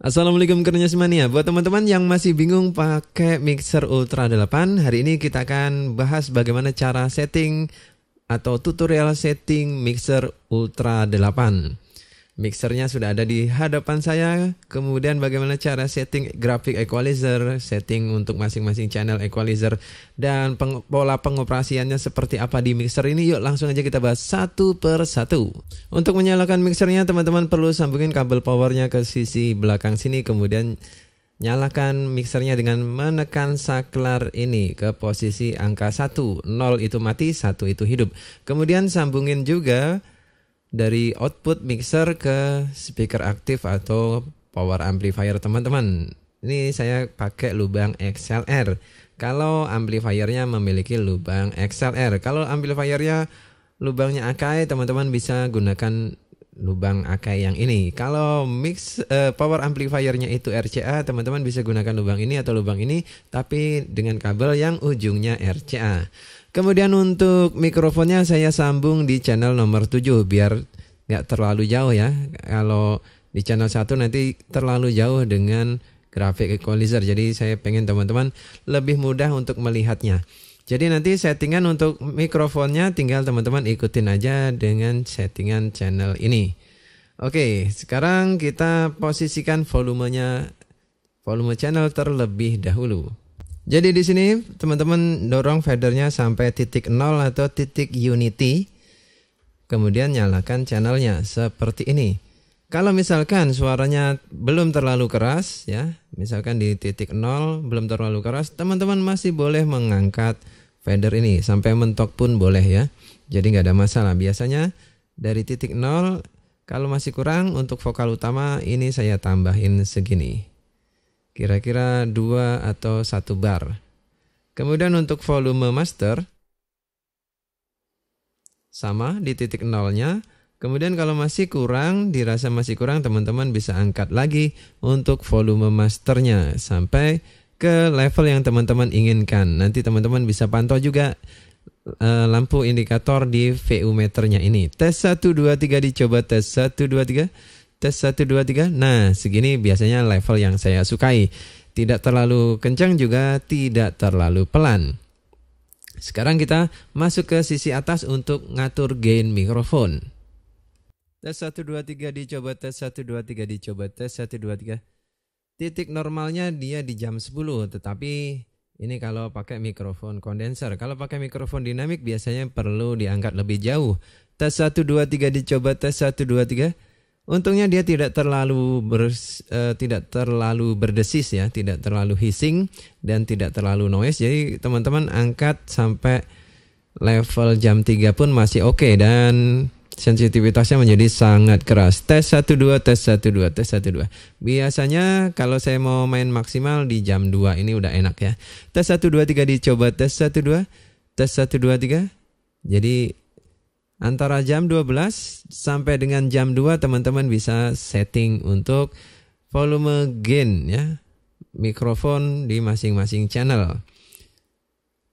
Assalamualaikum kerennya semuanya Buat teman-teman yang masih bingung pakai mixer Ultra 8, hari ini kita akan bahas bagaimana cara setting atau tutorial setting mixer Ultra 8. Mixernya sudah ada di hadapan saya. Kemudian bagaimana cara setting grafik equalizer, setting untuk masing-masing channel equalizer, dan peng pola pengoperasiannya seperti apa di mixer ini. Yuk langsung aja kita bahas satu per satu. Untuk menyalakan mixernya teman-teman perlu sambungin kabel powernya ke sisi belakang sini. Kemudian Nyalakan mixernya dengan menekan saklar ini ke posisi angka 1. 0 itu mati, 1 itu hidup. Kemudian sambungin juga dari output mixer ke speaker aktif atau power amplifier teman-teman. Ini saya pakai lubang XLR. Kalau amplifiernya memiliki lubang XLR, kalau amplifiernya lubangnya AKI, teman-teman bisa gunakan lubang AK yang ini. Kalau mix uh, power amplifiernya itu RCA, teman-teman bisa gunakan lubang ini atau lubang ini, tapi dengan kabel yang ujungnya RCA. Kemudian untuk mikrofonnya saya sambung di channel nomor 7 biar nggak terlalu jauh ya. Kalau di channel satu nanti terlalu jauh dengan grafik equalizer. Jadi saya pengen teman-teman lebih mudah untuk melihatnya. Jadi nanti settingan untuk mikrofonnya tinggal teman-teman ikutin aja dengan settingan channel ini. Oke, sekarang kita posisikan volumenya volume channel terlebih dahulu. Jadi di sini teman-teman dorong fadernya sampai titik 0 atau titik unity. Kemudian nyalakan channelnya seperti ini. Kalau misalkan suaranya belum terlalu keras ya, misalkan di titik nol belum terlalu keras, teman-teman masih boleh mengangkat fader ini sampai mentok pun boleh ya. Jadi nggak ada masalah. Biasanya dari titik nol kalau masih kurang untuk vokal utama ini saya tambahin segini. Kira-kira dua atau satu bar. Kemudian untuk volume master sama di titik nolnya Kemudian kalau masih kurang, dirasa masih kurang, teman-teman bisa angkat lagi untuk volume masternya sampai ke level yang teman-teman inginkan. Nanti teman-teman bisa pantau juga uh, lampu indikator di VU meternya ini. Tes 1 2 3 dicoba tes 1 2 3. Tes 1 2 3. Nah, segini biasanya level yang saya sukai. Tidak terlalu kencang juga, tidak terlalu pelan. Sekarang kita masuk ke sisi atas untuk ngatur gain mikrofon. Tes 1, 2, 3 dicoba tes 1, 2, 3 dicoba tes 1, 2, 3. Titik normalnya dia di jam 10 tetapi ini kalau pakai mikrofon kondenser. Kalau pakai mikrofon dinamik biasanya perlu diangkat lebih jauh. Tes 1, 2, 3 dicoba tes 1, 2, 3. Untungnya dia tidak terlalu ber, uh, eh, tidak terlalu berdesis ya, tidak terlalu hissing dan tidak terlalu noise. Jadi teman-teman angkat sampai level jam 3 pun masih oke okay dan sensitivitasnya menjadi sangat keras. Tes 12, tes 12, tes 12. Biasanya kalau saya mau main maksimal di jam 2 ini udah enak ya. Tes 1 2 3 dicoba tes 1 2, tes 1 2 3. Jadi antara jam 12 sampai dengan jam 2 teman-teman bisa setting untuk volume gain ya. Mikrofon di masing-masing channel.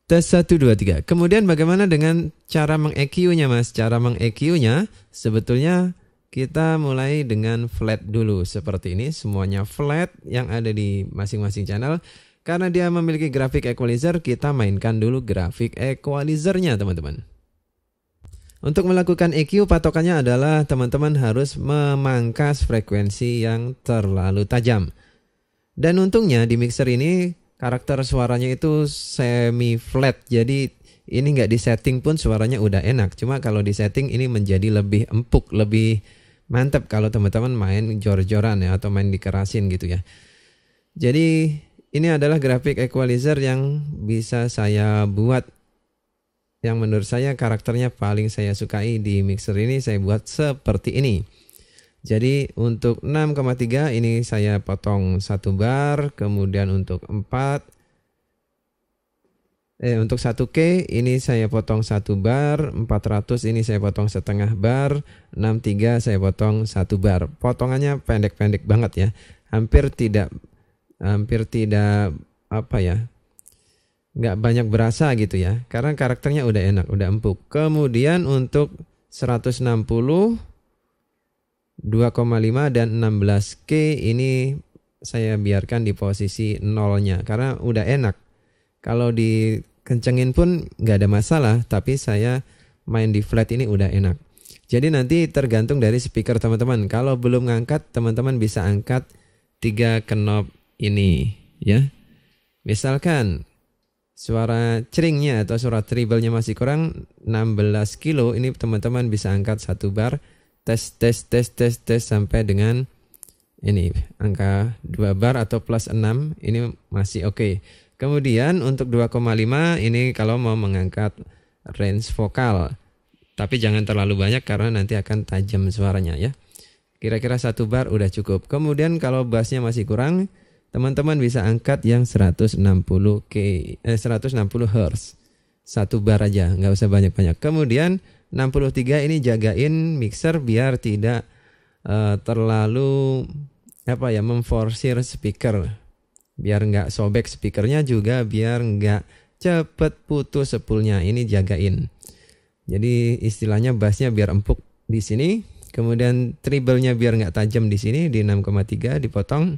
Tes 1, 2, 3. Kemudian bagaimana dengan cara meng nya mas? Cara meng nya sebetulnya kita mulai dengan flat dulu. Seperti ini semuanya flat yang ada di masing-masing channel. Karena dia memiliki grafik equalizer, kita mainkan dulu grafik equalizernya teman-teman. Untuk melakukan EQ patokannya adalah teman-teman harus memangkas frekuensi yang terlalu tajam. Dan untungnya di mixer ini karakter suaranya itu semi flat jadi ini nggak di setting pun suaranya udah enak cuma kalau di setting ini menjadi lebih empuk lebih mantap kalau teman-teman main jor-joran ya atau main dikerasin gitu ya jadi ini adalah grafik equalizer yang bisa saya buat yang menurut saya karakternya paling saya sukai di mixer ini saya buat seperti ini jadi untuk 6,3 ini saya potong satu bar, kemudian untuk 4 eh untuk 1K ini saya potong satu bar, 400 ini saya potong setengah bar, 63 saya potong satu bar. Potongannya pendek-pendek banget ya. Hampir tidak hampir tidak apa ya? nggak banyak berasa gitu ya. Karena karakternya udah enak, udah empuk. Kemudian untuk 160 2,5 dan 16K ini saya biarkan di posisi nolnya karena udah enak. Kalau dikencengin pun nggak ada masalah, tapi saya main di flat ini udah enak. Jadi nanti tergantung dari speaker teman-teman. Kalau belum ngangkat, teman-teman bisa angkat tiga knob ini, ya. Misalkan suara ceringnya atau suara treble-nya masih kurang 16 kilo, ini teman-teman bisa angkat satu bar tes tes tes tes tes sampai dengan ini angka 2 bar atau plus 6 ini masih oke. Okay. Kemudian untuk 2,5 ini kalau mau mengangkat range vokal tapi jangan terlalu banyak karena nanti akan tajam suaranya ya. Kira-kira satu bar udah cukup. Kemudian kalau bassnya masih kurang, teman-teman bisa angkat yang 160 k eh, 160 hertz. Satu bar aja, nggak usah banyak-banyak. Kemudian 63 ini jagain mixer biar tidak uh, terlalu apa ya memforsir speaker biar nggak sobek speakernya juga biar nggak cepet putus sepulnya ini jagain jadi istilahnya bassnya biar empuk di sini kemudian treble-nya biar nggak tajam di sini di 6,3 dipotong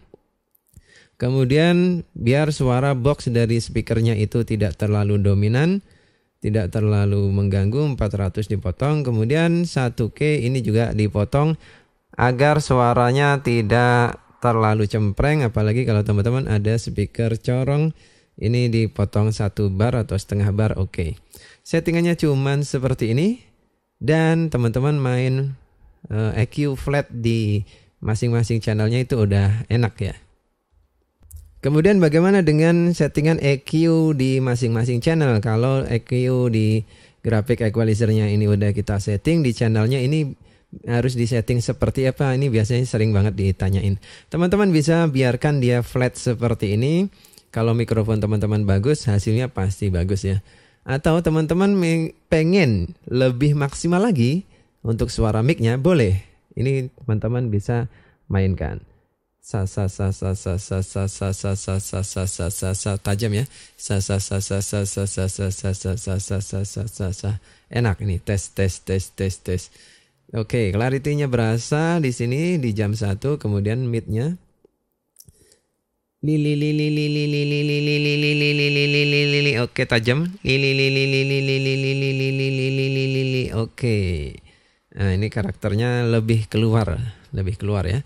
kemudian biar suara box dari speakernya itu tidak terlalu dominan tidak terlalu mengganggu 400 dipotong kemudian 1K ini juga dipotong agar suaranya tidak terlalu cempreng apalagi kalau teman-teman ada speaker corong ini dipotong satu bar atau setengah bar oke okay. settingannya cuman seperti ini dan teman-teman main EQ eh, e flat di masing-masing channelnya itu udah enak ya Kemudian bagaimana dengan settingan EQ di masing-masing channel? Kalau EQ di grafik equalizernya ini udah kita setting di channelnya ini harus disetting seperti apa ini biasanya sering banget ditanyain teman-teman bisa biarkan dia flat seperti ini kalau mikrofon teman-teman bagus hasilnya pasti bagus ya atau teman-teman pengen lebih maksimal lagi untuk suara micnya boleh ini teman-teman bisa mainkan sa sa sa sa sa sa sa sa sa sa sa sa sa sa sa tajam ya sa sa sa sa sa sa sa sa sa sa sa sa sa sa sa sa enak ini tes tes tes tes tes oke clarity-nya berasa di sini di jam 1 kemudian mid-nya oke tajam oke nah ini karakternya lebih keluar lebih keluar ya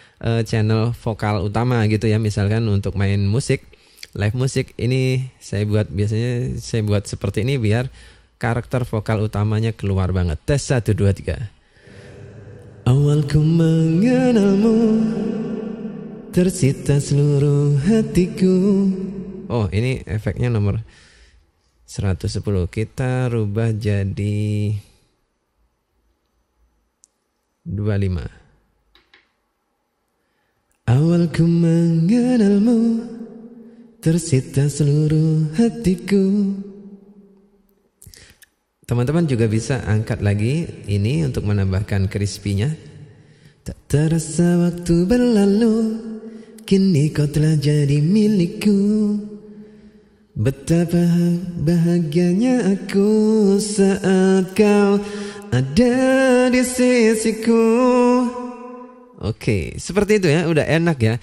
uh, channel vokal utama gitu ya misalkan untuk main musik live musik ini saya buat biasanya saya buat seperti ini biar karakter vokal utamanya keluar banget tes satu dua tiga awalku mengenalmu tersita seluruh hatiku oh ini efeknya nomor 110 kita rubah jadi 25 Awal ku mengenalmu Tersita seluruh hatiku Teman-teman juga bisa angkat lagi ini untuk menambahkan krispinya Tak terasa waktu berlalu Kini kau telah jadi milikku Betapa bahagianya aku saat kau ada di sisiku Oke, seperti itu ya, udah enak ya.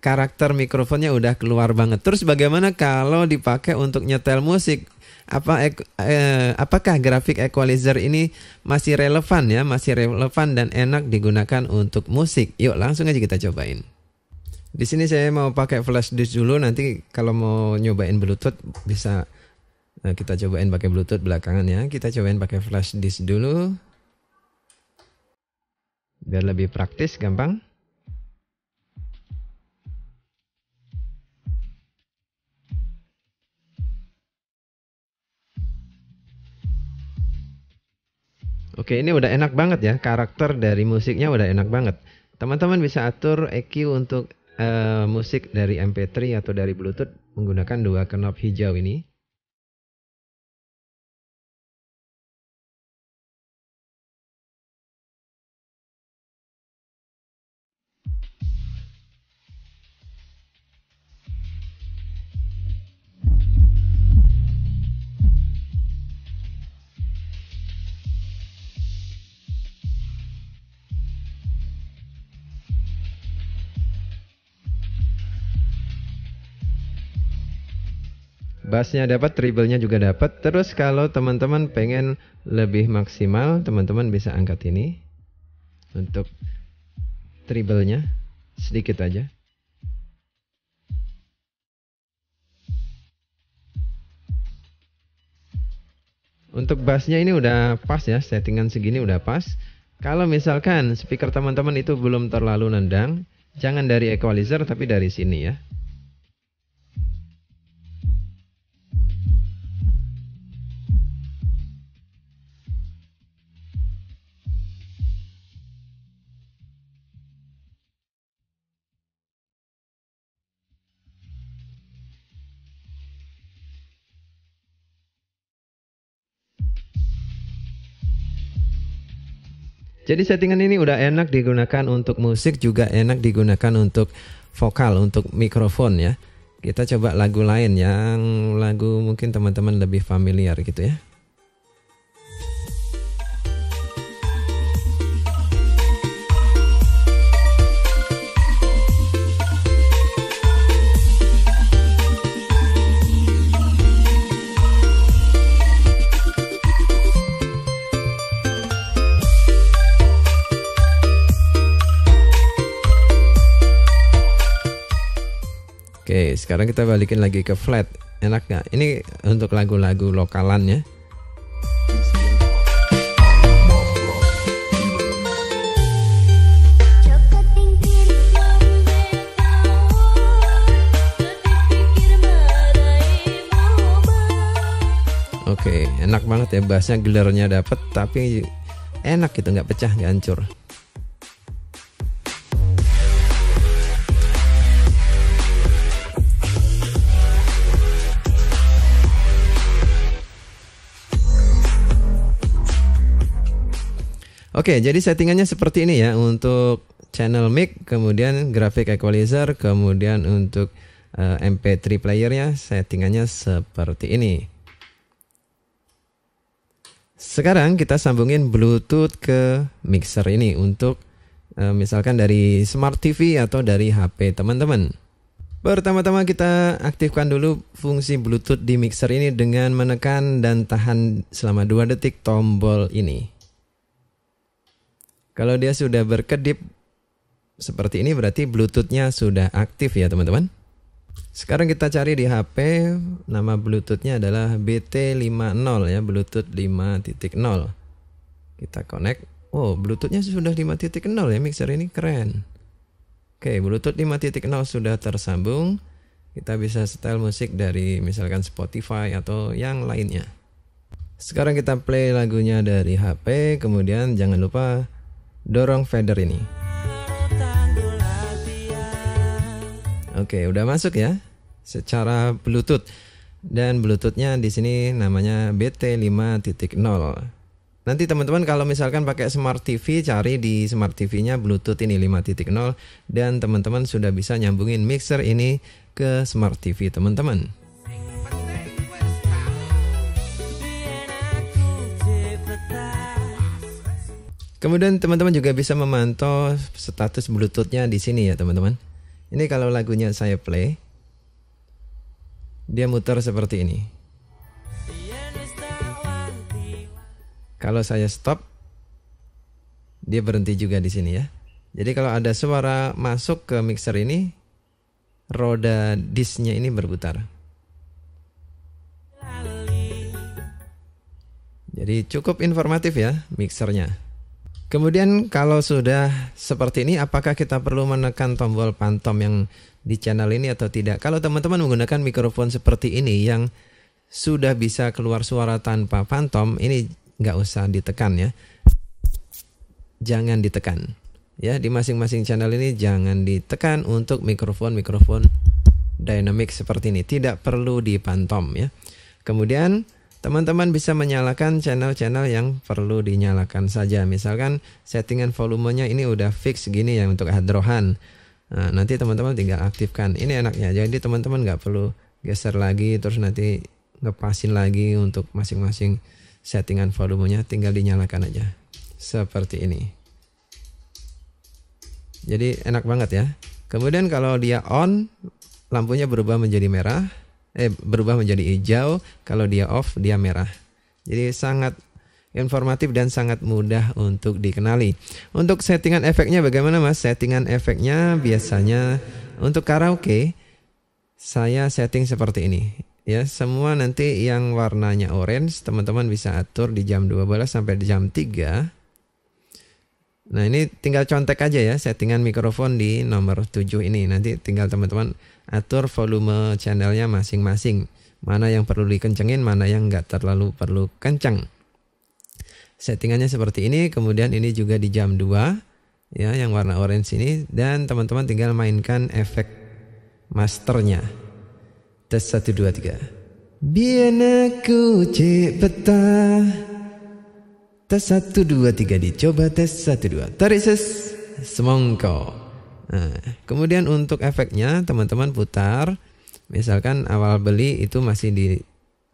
Karakter mikrofonnya udah keluar banget. Terus bagaimana kalau dipakai untuk nyetel musik? Apa eh, apakah grafik equalizer ini masih relevan ya, masih relevan dan enak digunakan untuk musik? Yuk, langsung aja kita cobain. Di sini saya mau pakai flash disk dulu nanti kalau mau nyobain Bluetooth bisa eh, kita cobain pakai Bluetooth belakangan ya. Kita cobain pakai flash disk dulu biar lebih praktis gampang Oke ini udah enak banget ya karakter dari musiknya udah enak banget teman-teman bisa atur EQ untuk uh, musik dari MP3 atau dari Bluetooth menggunakan dua knob hijau ini bassnya dapat, treble-nya juga dapat. Terus kalau teman-teman pengen lebih maksimal, teman-teman bisa angkat ini untuk treble-nya sedikit aja. Untuk bassnya ini udah pas ya, settingan segini udah pas. Kalau misalkan speaker teman-teman itu belum terlalu nendang, jangan dari equalizer tapi dari sini ya. Jadi settingan ini udah enak digunakan untuk musik juga enak digunakan untuk vokal untuk mikrofon ya. Kita coba lagu lain yang lagu mungkin teman-teman lebih familiar gitu ya. sekarang kita balikin lagi ke flat enak nggak ini untuk lagu-lagu lokalan ya Oke, enak banget ya bassnya gelarnya dapet tapi enak gitu nggak pecah nggak hancur. Oke, jadi settingannya seperti ini ya untuk channel mic, kemudian graphic equalizer, kemudian untuk uh, eh, MP3 playernya settingannya seperti ini. Sekarang kita sambungin Bluetooth ke mixer ini untuk uh, misalkan dari smart TV atau dari HP teman-teman. Pertama-tama kita aktifkan dulu fungsi Bluetooth di mixer ini dengan menekan dan tahan selama 2 detik tombol ini. Kalau dia sudah berkedip seperti ini berarti bluetoothnya sudah aktif ya teman-teman. Sekarang kita cari di HP nama bluetoothnya adalah BT50 ya bluetooth 5.0. Kita connect. Oh, bluetoothnya sudah 5.0 ya mixer ini keren. Oke, bluetooth 5.0 sudah tersambung. Kita bisa setel musik dari misalkan Spotify atau yang lainnya. Sekarang kita play lagunya dari HP, kemudian jangan lupa dorong feather ini. Oke, udah masuk ya secara Bluetooth. Dan Bluetoothnya di sini namanya BT5.0. Nanti teman-teman kalau misalkan pakai Smart TV cari di Smart TV-nya Bluetooth ini 5.0 dan teman-teman sudah bisa nyambungin mixer ini ke Smart TV teman-teman. Kemudian teman-teman juga bisa memantau status bluetoothnya di sini ya teman-teman. Ini kalau lagunya saya play, dia muter seperti ini. Kalau saya stop, dia berhenti juga di sini ya. Jadi kalau ada suara masuk ke mixer ini, roda disknya ini berputar. Jadi cukup informatif ya mixernya. Kemudian kalau sudah seperti ini apakah kita perlu menekan tombol pantom yang di channel ini atau tidak? Kalau teman-teman menggunakan mikrofon seperti ini yang sudah bisa keluar suara tanpa pantom, ini nggak usah ditekan ya. Jangan ditekan. Ya, di masing-masing channel ini jangan ditekan untuk mikrofon-mikrofon dynamic seperti ini. Tidak perlu dipantom ya. Kemudian Teman-teman bisa menyalakan channel-channel yang perlu dinyalakan saja. Misalkan settingan volumenya ini udah fix gini ya untuk hadrohan. Nah, nanti teman-teman tinggal aktifkan. Ini enaknya. Jadi teman-teman nggak perlu geser lagi terus nanti ngepasin lagi untuk masing-masing settingan volumenya tinggal dinyalakan aja. Seperti ini. Jadi enak banget ya. Kemudian kalau dia on lampunya berubah menjadi merah eh berubah menjadi hijau, kalau dia off dia merah. Jadi sangat informatif dan sangat mudah untuk dikenali. Untuk settingan efeknya bagaimana Mas? Settingan efeknya biasanya untuk karaoke saya setting seperti ini. Ya, semua nanti yang warnanya orange teman-teman bisa atur di jam 12 sampai di jam 3. Nah, ini tinggal contek aja ya settingan mikrofon di nomor 7 ini. Nanti tinggal teman-teman atur volume channelnya masing-masing. Mana yang perlu dikencengin, mana yang nggak terlalu perlu kencang. Settingannya seperti ini, kemudian ini juga di jam 2 ya yang warna orange ini dan teman-teman tinggal mainkan efek masternya. Tes 1 2 3. Biana ku peta Tes 1 2 3 dicoba tes 1 2. Tarises semongko. Nah, kemudian untuk efeknya teman-teman putar misalkan awal beli itu masih di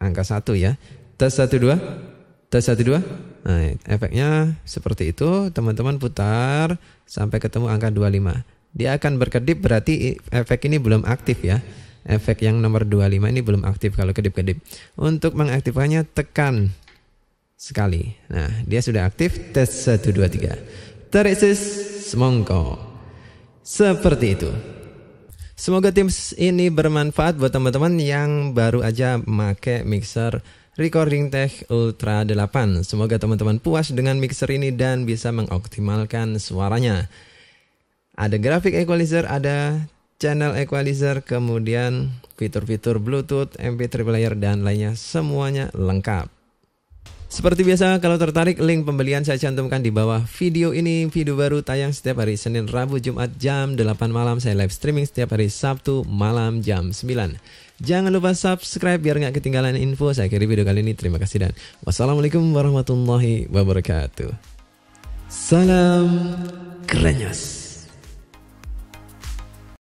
angka 1 ya. Tes 1 2 tes 1 2. Nah, efeknya seperti itu teman-teman putar sampai ketemu angka 25. Dia akan berkedip berarti efek ini belum aktif ya. Efek yang nomor 25 ini belum aktif kalau kedip-kedip. Untuk mengaktifkannya tekan sekali. Nah, dia sudah aktif tes 1 2 3. Tarik sis semongko. Seperti itu. Semoga tips ini bermanfaat buat teman-teman yang baru aja make mixer Recording Tech Ultra 8. Semoga teman-teman puas dengan mixer ini dan bisa mengoptimalkan suaranya. Ada grafik equalizer, ada channel equalizer, kemudian fitur-fitur Bluetooth, MP3 player dan lainnya semuanya lengkap. Seperti biasa, kalau tertarik, link pembelian saya cantumkan di bawah video ini. Video baru tayang setiap hari Senin, Rabu, Jumat jam 8 malam. Saya live streaming setiap hari Sabtu malam jam 9. Jangan lupa subscribe biar nggak ketinggalan info. Saya akhiri video kali ini. Terima kasih dan wassalamualaikum warahmatullahi wabarakatuh. Salam krenyos.